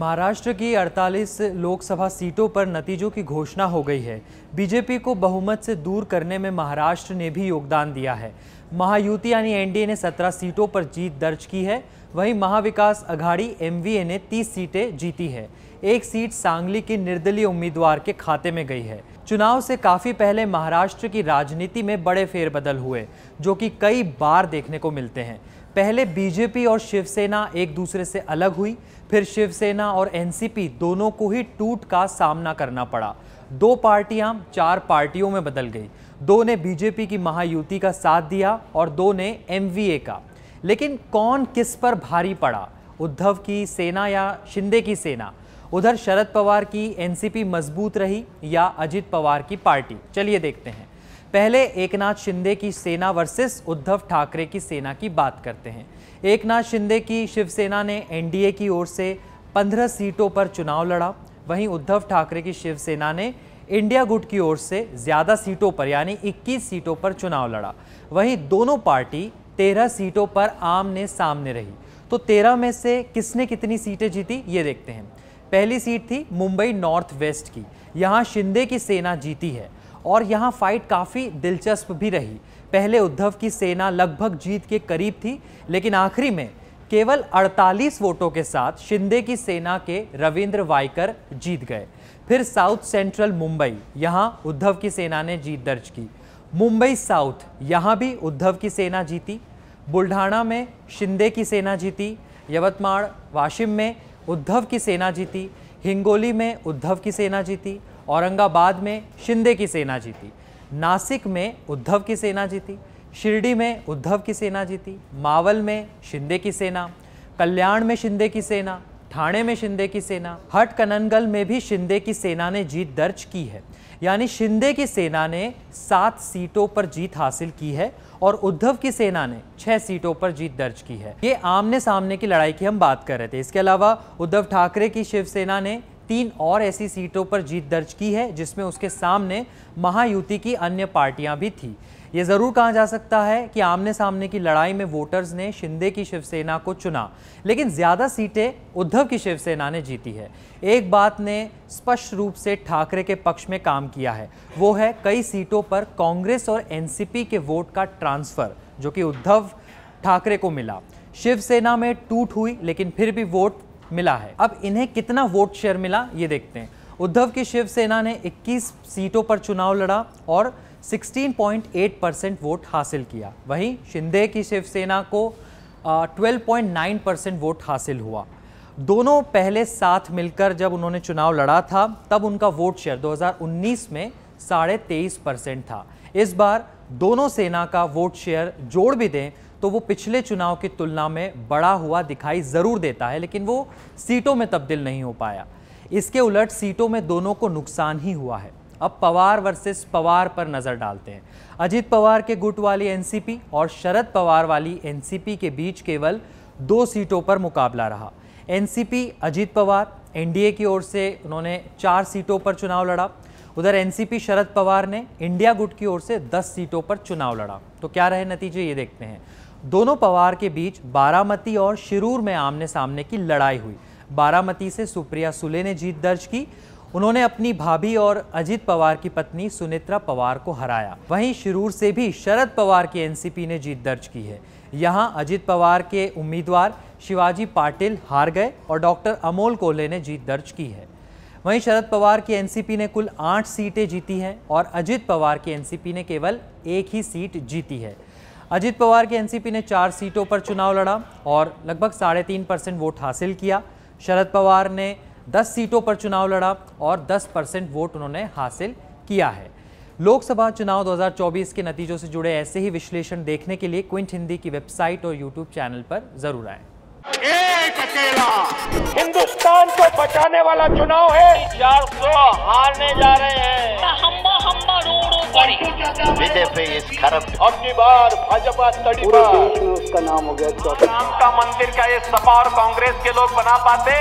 महाराष्ट्र की 48 लोकसभा सीटों पर नतीजों की घोषणा हो गई है बीजेपी को बहुमत से दूर करने में महाराष्ट्र ने भी योगदान दिया है महायुति यानी एनडीए ने 17 सीटों पर जीत दर्ज की है वहीं महाविकास अघाड़ी एमवीए ने 30 सीटें जीती है एक सीट सांगली के निर्दलीय उम्मीदवार के खाते में गई है चुनाव से काफ़ी पहले महाराष्ट्र की राजनीति में बड़े फेरबदल हुए जो कि कई बार देखने को मिलते हैं पहले बीजेपी और शिवसेना एक दूसरे से अलग हुई फिर शिवसेना और एनसीपी दोनों को ही टूट का सामना करना पड़ा दो पार्टियां चार पार्टियों में बदल गई दो ने बीजेपी की महायुति का साथ दिया और दो ने एमवीए का लेकिन कौन किस पर भारी पड़ा उद्धव की सेना या शिंदे की सेना उधर शरद पवार की एनसीपी मजबूत रही या अजित पवार की पार्टी चलिए देखते हैं पहले एकनाथ शिंदे की सेना वर्सेस उद्धव ठाकरे की सेना की बात करते हैं एकनाथ शिंदे की शिवसेना ने एनडीए की ओर से 15 सीटों पर चुनाव लड़ा वहीं उद्धव ठाकरे की शिवसेना ने इंडिया गुट की ओर से ज़्यादा सीटों पर यानी 21 सीटों पर चुनाव लड़ा वहीं दोनों पार्टी 13 सीटों पर आमने सामने रही तो 13 में से किसने कितनी सीटें जीती ये देखते हैं पहली सीट थी मुंबई नॉर्थ वेस्ट की यहाँ शिंदे की सेना जीती है और यहाँ फाइट काफ़ी दिलचस्प भी रही पहले उद्धव की सेना लगभग जीत के करीब थी लेकिन आखिरी में केवल 48 वोटों के साथ शिंदे की सेना के रविंद्र वाइकर जीत गए फिर साउथ सेंट्रल मुंबई यहाँ उद्धव की सेना ने जीत दर्ज की मुंबई साउथ यहाँ भी उद्धव की सेना जीती बुल्ढाणा में शिंदे की सेना जीती यवतमाड़ वाशिम में उद्धव की सेना जीती हिंगोली में उद्धव की सेना जीती औरंगाबाद में शिंदे की सेना जीती नासिक में उद्धव की सेना जीती शिरडी में उद्धव की सेना जीती मावल में शिंदे की सेना कल्याण में शिंदे की सेना ठाणे में शिंदे की सेना हट कनंगल में भी शिंदे की सेना ने जीत दर्ज की है यानी शिंदे की सेना ने सात सीटों पर जीत हासिल की है और उद्धव की सेना ने छह सीटों पर जीत दर्ज की है ये आमने सामने की लड़ाई की हम बात कर रहे थे इसके अलावा उद्धव ठाकरे की शिवसेना ने तीन और ऐसी सीटों पर जीत दर्ज की है जिसमें उसके सामने महायुति की अन्य पार्टियां भी थी ये ज़रूर कहा जा सकता है कि आमने सामने की लड़ाई में वोटर्स ने शिंदे की शिवसेना को चुना लेकिन ज़्यादा सीटें उद्धव की शिवसेना ने जीती है एक बात ने स्पष्ट रूप से ठाकरे के पक्ष में काम किया है वो है कई सीटों पर कांग्रेस और एनसीपी के वोट का ट्रांसफ़र जो कि उद्धव ठाकरे को मिला शिवसेना में टूट हुई लेकिन फिर भी वोट मिला है अब इन्हें कितना वोट शेयर मिला ये देखते हैं उद्धव की शिवसेना ने 21 सीटों पर चुनाव लड़ा और 16.8 परसेंट वोट हासिल किया वहीं शिंदे की शिवसेना को 12.9 परसेंट वोट हासिल हुआ दोनों पहले साथ मिलकर जब उन्होंने चुनाव लड़ा था तब उनका वोट शेयर 2019 में साढ़े तेईस परसेंट था इस बार दोनों सेना का वोट शेयर जोड़ भी दें तो वो पिछले चुनाव की तुलना में बड़ा हुआ दिखाई ज़रूर देता है लेकिन वो सीटों में तब्दील नहीं हो पाया इसके उलट सीटों में दोनों को नुकसान ही हुआ है अब पवार वर्सेस पवार पर नज़र डालते हैं अजीत पवार के गुट वाली एनसीपी और शरद पवार वाली एनसीपी के बीच केवल दो सीटों पर मुकाबला रहा एनसीपी अजीत पवार एनडीए की ओर से उन्होंने चार सीटों पर चुनाव लड़ा उधर एनसीपी शरद पवार ने इंडिया गुट की ओर से 10 सीटों पर चुनाव लड़ा तो क्या रहे नतीजे ये देखते हैं दोनों पवार के बीच बारामती और शिरूर में आमने सामने की लड़ाई हुई बारामती से सुप्रिया सुले ने जीत दर्ज की उन्होंने अपनी भाभी और अजीत पवार की पत्नी सुनित्रा पवार को हराया वहीं शिरूर से भी शरद पवार की एनसीपी ने जीत दर्ज की है यहां अजीत पवार के उम्मीदवार शिवाजी पाटिल हार गए और डॉक्टर अमोल कोले ने जीत दर्ज की है वहीं शरद पवार की एनसीपी ने कुल आठ सीटें जीती हैं और अजीत पवार की एनसीपी ने केवल एक ही सीट जीती है अजित पवार के एनसीपी ने चार सीटों पर चुनाव लड़ा और लगभग साढ़े तीन परसेंट वोट हासिल किया शरद पवार ने दस सीटों पर चुनाव लड़ा और दस परसेंट वोट उन्होंने हासिल किया है लोकसभा चुनाव 2024 के नतीजों से जुड़े ऐसे ही विश्लेषण देखने के लिए क्विंट हिंदी की वेबसाइट और यूट्यूब चैनल पर जरूर आए हिंदुस्तान को बचाने वाला चुनाव है हारने जा रहे हैं बीजेपी इज करप्ट बार भाजपा पूरे देश में उसका नाम हो गया राम का मंदिर का ये सपा और कांग्रेस के लोग बना पाते